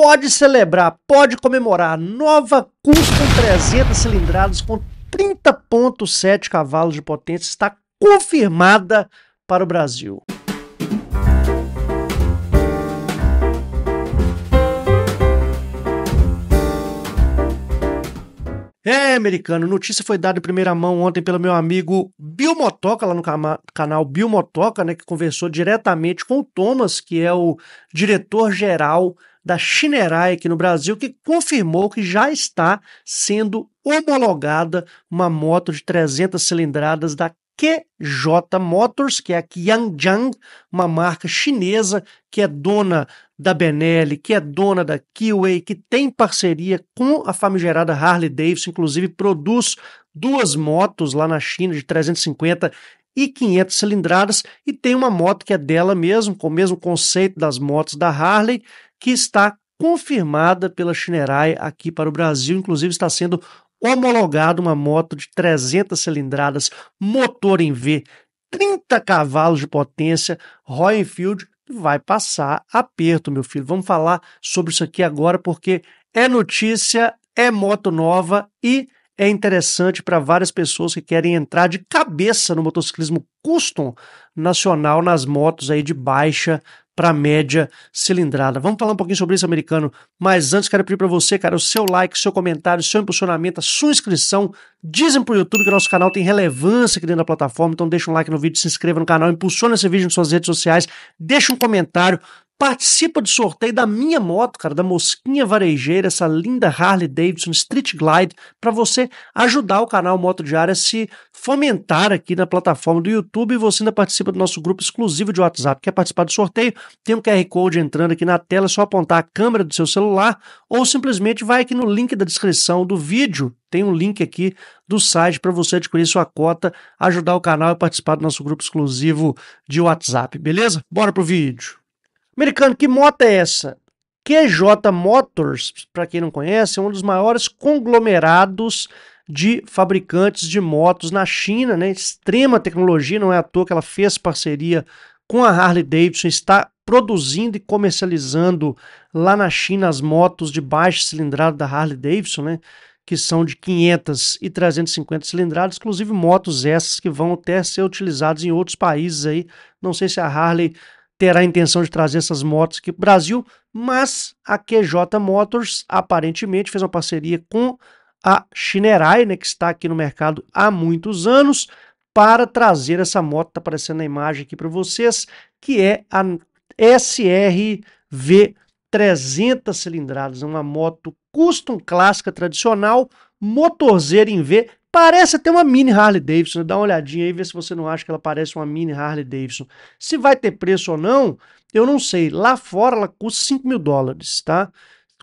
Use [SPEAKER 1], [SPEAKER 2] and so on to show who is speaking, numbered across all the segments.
[SPEAKER 1] pode celebrar, pode comemorar. Nova Custom 300 cilindradas com 30.7 cavalos de potência está confirmada para o Brasil. É, americano, notícia foi dada em primeira mão ontem pelo meu amigo Bill Motoca, lá no canal Bill Motoca, né, que conversou diretamente com o Thomas, que é o diretor-geral da Shinerai aqui no Brasil, que confirmou que já está sendo homologada uma moto de 300 cilindradas da QJ Motors, que é a Qianjiang, uma marca chinesa que é dona da Benelli, que é dona da Kiway, que tem parceria com a famigerada Harley Davidson, inclusive produz duas motos lá na China de 350 e 500 cilindradas e tem uma moto que é dela mesmo, com o mesmo conceito das motos da Harley, que está confirmada pela Shinerai aqui para o Brasil, inclusive está sendo homologada uma moto de 300 cilindradas, motor em V, 30 cavalos de potência, Royal Enfield vai passar aperto, meu filho. Vamos falar sobre isso aqui agora porque é notícia, é moto nova e é interessante para várias pessoas que querem entrar de cabeça no motociclismo custom nacional nas motos aí de baixa para a média cilindrada. Vamos falar um pouquinho sobre isso, americano, mas antes quero pedir para você, cara, o seu like, seu comentário, seu impulsionamento, a sua inscrição. Dizem pro YouTube que nosso canal tem relevância aqui dentro da plataforma, então deixa um like no vídeo, se inscreva no canal, impulsiona esse vídeo nas suas redes sociais, deixa um comentário participa do sorteio da minha moto, cara, da Mosquinha Varejeira, essa linda Harley Davidson Street Glide, para você ajudar o canal Moto Diária a se fomentar aqui na plataforma do YouTube. E você ainda participa do nosso grupo exclusivo de WhatsApp. Quer participar do sorteio? Tem um QR Code entrando aqui na tela, é só apontar a câmera do seu celular ou simplesmente vai aqui no link da descrição do vídeo. Tem um link aqui do site para você adquirir sua cota, ajudar o canal e participar do nosso grupo exclusivo de WhatsApp, beleza? Bora pro vídeo. Americano, que moto é essa? QJ Motors, para quem não conhece, é um dos maiores conglomerados de fabricantes de motos na China, né? Extrema tecnologia, não é à toa que ela fez parceria com a Harley Davidson, está produzindo e comercializando lá na China as motos de baixo cilindrado da Harley Davidson, né? que são de 500 e 350 cilindradas, inclusive motos essas que vão até ser utilizadas em outros países aí. Não sei se a Harley terá a intenção de trazer essas motos aqui para o Brasil, mas a QJ Motors aparentemente fez uma parceria com a Shinerai, né, que está aqui no mercado há muitos anos, para trazer essa moto, está aparecendo na imagem aqui para vocês, que é a SRV 300 cilindradas, é uma moto custom clássica tradicional, motorzeiro em V, Parece até uma mini Harley Davidson. Dá uma olhadinha aí, vê se você não acha que ela parece uma mini Harley Davidson. Se vai ter preço ou não, eu não sei. Lá fora ela custa 5 mil dólares, tá?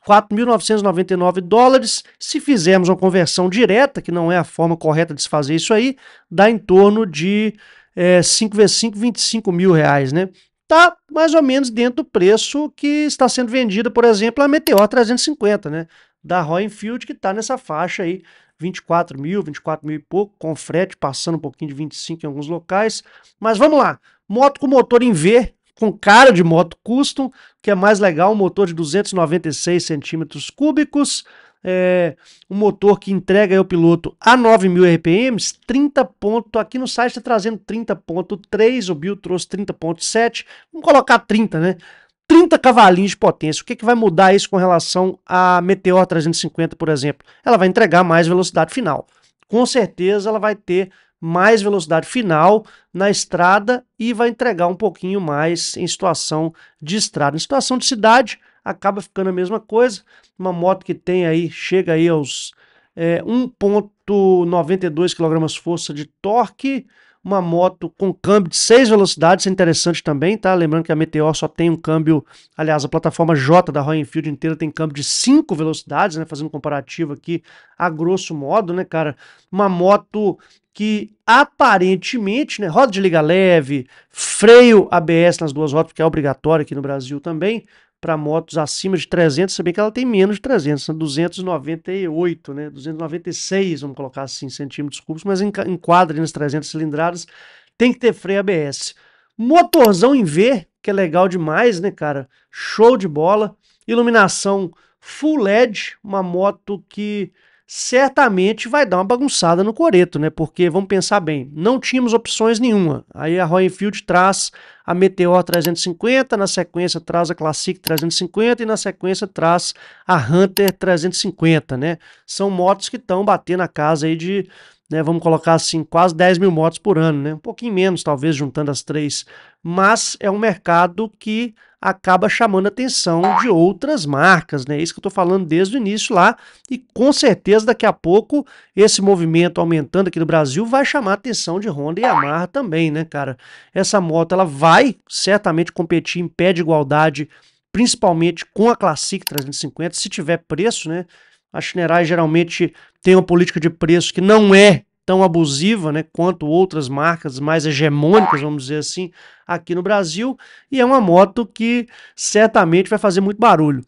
[SPEAKER 1] 4.999 dólares. Se fizermos uma conversão direta, que não é a forma correta de se fazer isso aí, dá em torno de é, 5 vezes 5, 25 mil reais, né? Tá mais ou menos dentro do preço que está sendo vendida, por exemplo, a Meteor 350, né? Da Royal Enfield, que está nessa faixa aí 24 mil, 24 mil e pouco, com frete passando um pouquinho de 25 em alguns locais. Mas vamos lá, moto com motor em V, com cara de moto custom, que é mais legal, um motor de 296 centímetros cúbicos, é, um motor que entrega o piloto a 9 mil RPMs, 30 ponto, aqui no site está trazendo 30.3, o Bill trouxe 30.7, vamos colocar 30, né? 30 cavalinhos de potência. O que, é que vai mudar isso com relação à Meteor 350, por exemplo? Ela vai entregar mais velocidade final. Com certeza ela vai ter mais velocidade final na estrada e vai entregar um pouquinho mais em situação de estrada. Em situação de cidade, acaba ficando a mesma coisa. Uma moto que tem aí, chega aí aos é, 1.92 kg força de torque, uma moto com câmbio de seis velocidades, é interessante também, tá? Lembrando que a Meteor só tem um câmbio, aliás, a plataforma J da Royal Enfield inteira tem câmbio de cinco velocidades, né? Fazendo um comparativo aqui, a grosso modo, né, cara? Uma moto que aparentemente, né, roda de liga leve, freio ABS nas duas rodas, que é obrigatório aqui no Brasil também, para motos acima de 300, se bem que ela tem menos de 300, são 298, né? 296, né? vamos colocar assim, centímetros cúbicos, mas enquadre nas 300 cilindradas, tem que ter freio ABS. Motorzão em V, que é legal demais, né, cara? Show de bola. Iluminação full LED, uma moto que certamente vai dar uma bagunçada no coreto, né? Porque, vamos pensar bem, não tínhamos opções nenhuma. Aí a Royal Enfield traz a Meteor 350, na sequência traz a Classic 350 e na sequência traz a Hunter 350, né? São motos que estão batendo a casa aí de, né, vamos colocar assim, quase 10 mil motos por ano, né? Um pouquinho menos, talvez, juntando as três. Mas é um mercado que acaba chamando a atenção de outras marcas, né? É isso que eu estou falando desde o início lá, e com certeza daqui a pouco esse movimento aumentando aqui no Brasil vai chamar a atenção de Honda e Yamaha também, né, cara? Essa moto ela vai certamente competir em pé de igualdade, principalmente com a Classic 350, se tiver preço, né? A Chinerai geralmente tem uma política de preço que não é tão abusiva né, quanto outras marcas mais hegemônicas, vamos dizer assim, aqui no Brasil, e é uma moto que certamente vai fazer muito barulho.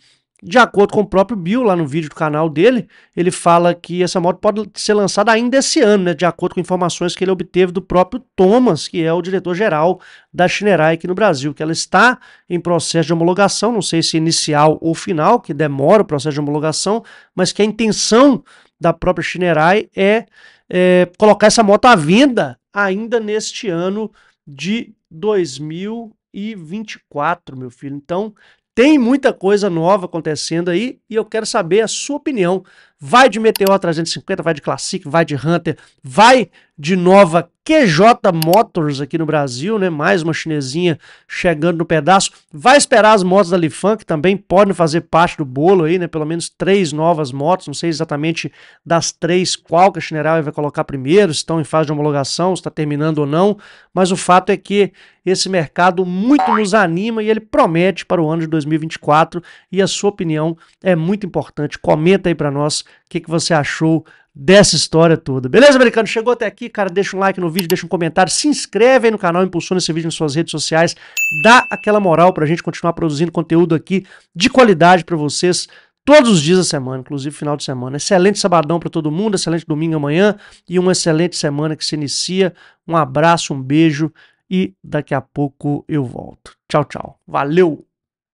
[SPEAKER 1] De acordo com o próprio Bill, lá no vídeo do canal dele, ele fala que essa moto pode ser lançada ainda esse ano, né, de acordo com informações que ele obteve do próprio Thomas, que é o diretor-geral da Shinerai aqui no Brasil, que ela está em processo de homologação, não sei se inicial ou final, que demora o processo de homologação, mas que a intenção da própria Shinerai é é, colocar essa moto à venda ainda neste ano de 2024, meu filho. Então, tem muita coisa nova acontecendo aí e eu quero saber a sua opinião. Vai de Meteor 350, vai de Classic, vai de Hunter, vai de nova QJ Motors aqui no Brasil, né? Mais uma chinesinha chegando no pedaço. Vai esperar as motos da Lifan, que também podem fazer parte do bolo aí, né? Pelo menos três novas motos. Não sei exatamente das três qual que a Chineral vai colocar primeiro, se estão em fase de homologação, se está terminando ou não. Mas o fato é que esse mercado muito nos anima e ele promete para o ano de 2024. E a sua opinião é muito importante. Comenta aí para nós o que, que você achou dessa história toda. Beleza, americano? Chegou até aqui, cara, deixa um like no vídeo, deixa um comentário, se inscreve aí no canal, impulsiona esse vídeo em suas redes sociais, dá aquela moral pra gente continuar produzindo conteúdo aqui de qualidade para vocês todos os dias da semana, inclusive final de semana. Excelente sabadão para todo mundo, excelente domingo amanhã e uma excelente semana que se inicia. Um abraço, um beijo e daqui a pouco eu volto. Tchau, tchau. Valeu!